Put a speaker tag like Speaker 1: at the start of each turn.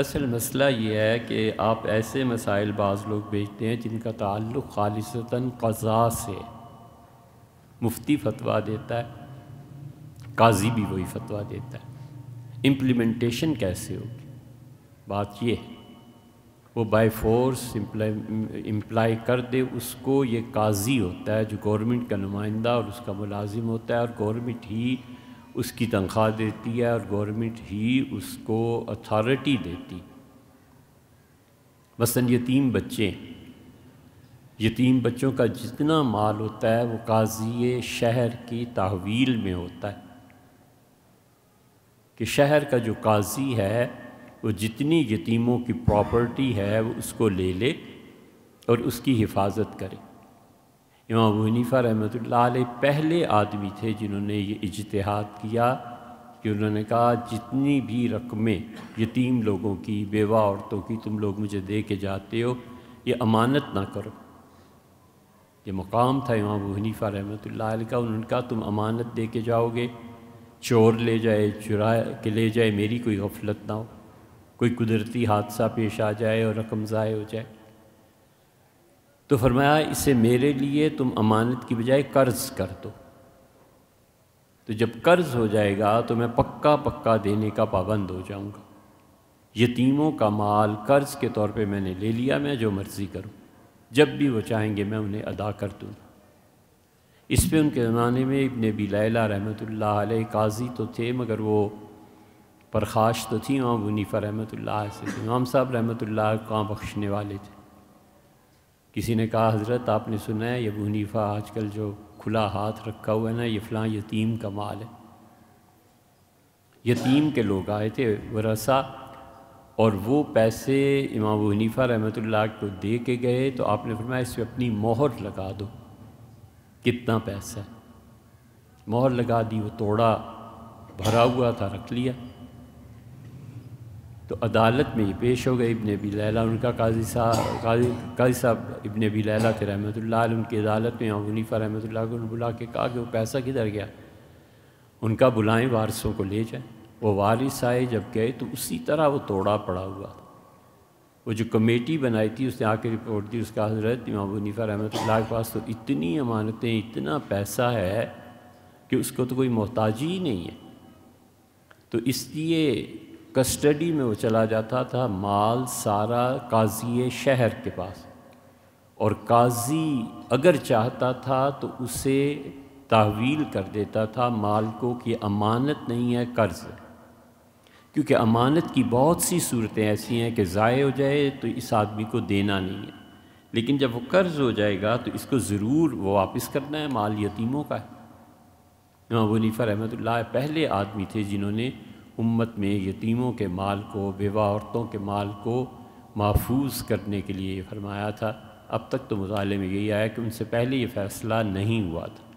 Speaker 1: असल मसला ये है कि आप ऐसे मसाइल बाज़ लोग बेचते हैं जिनका ताल्लुक़ खालिसता कज़ा से मुफ्ती फतवा देता है काजी भी वही फतवा देता है इम्प्लीमेंटेशन कैसे होगी बात ये है वो बाय फोर्स इम्प्लाई कर दे उसको ये काजी होता है जो गवर्नमेंट का नुमाइंदा और उसका मुलाजिम होता है और गवर्नमेंट ही उसकी तनख्वाह देती है और गवर्नमेंट ही उसको अथॉरिटी देती मसलन यतीम बच्चे यतीम बच्चों का जितना माल होता है वो काजी शहर की तहवील में होता है कि शहर का जो काजी है वो जितनी यतीमों की प्रॉपर्टी है वो उसको ले ले और उसकी हिफाजत करे इमाम हनीफ़ा रहमत पहले आदमी थे जिन्होंने ये इजतहाद किया कि उन्होंने कहा जितनी भी रकमें यतीम लोगों की बेवा औरतों की तुम लोग मुझे दे के जाते हो ये अमानत ना करो ये मुकाम था इमाम हनीफ़ा रहमत का उन्होंने कहा तुम अमानत दे के जाओगे चोर ले जाए चुरा के ले जाए मेरी कोई गफलत ना हो कोई कुदरती हादसा पेश आ जाए और रकम ज़ाय हो जाए तो फरमाया इसे मेरे लिए तुम अमानत की बजाय कर्ज कर दो तो जब कर्ज हो जाएगा तो मैं पक्का पक्का देने का पाबंद हो जाऊंगा यतीमों का माल कर्ज के तौर पे मैंने ले लिया मैं जो मर्ज़ी करूं जब भी वो चाहेंगे मैं उन्हें अदा कर दूँ इस पे उनके ज़माने में इबन बी लैला रहमत काजी तो थे मगर वो परखाश तो थी इमाम मुनीफ़ा रहमत से इमाम साहब रहमत कहाँ बख्शने वाले थे किसी ने कहा हज़रत आपने सुना है ये हनीफा आजकल जो खुला हाथ रखा हुआ है ना ये फ़लाँ यतीम का माल है यतीम के लोग आए थे वरसा और वो पैसे इमाम हनीफा रहमतुल्लाह को दे के गए तो आपने फरमाया इस पर अपनी मोहर लगा दो कितना पैसा मोहर लगा दी वो तोड़ा भरा हुआ था रख लिया तो अदालत में ही पेश हो गए इबन अबी लैला उनका काजी साहब काजी काजी साहब इबन अबी लैला थे रहमतुल्ला उनकी अदालत में और हनीफा रहमतुल्ला को बुला के कहा कि वो पैसा किधर गया उनका बुलाएं वारसों को ले जाए वो वारिस आए जब गए तो उसी तरह वो तोड़ा पड़ा हुआ वो जो कमेटी बनाई थी उसने आके रिपोर्ट दी उसका हजरत इमाम हनीफा रहमत के पास तो इतनी अमानतें इतना पैसा है कि उसको तो कोई मोहताजी ही नहीं है तो इसलिए कस्टडी में वो चला जाता था माल सारा काजी शहर के पास और काजी अगर चाहता था तो उसे तहवील कर देता था माल को कि अमानत नहीं है कर्ज क्योंकि अमानत की बहुत सी सूरतें ऐसी हैं कि ज़ाय हो जाए तो इस आदमी को देना नहीं है लेकिन जब वो कर्ज हो जाएगा तो इसको ज़रूर वो वापस करना है माल यतीमों का है इमाम वनीफ़र अहमद पहले आदमी थे जिन्होंने उम्मत में यतीमों के माल को बेवा औरतों के माल को महफूज करने के लिए फरमाया था अब तक तो मुताले में यही आया कि उनसे पहले ये फ़ैसला नहीं हुआ था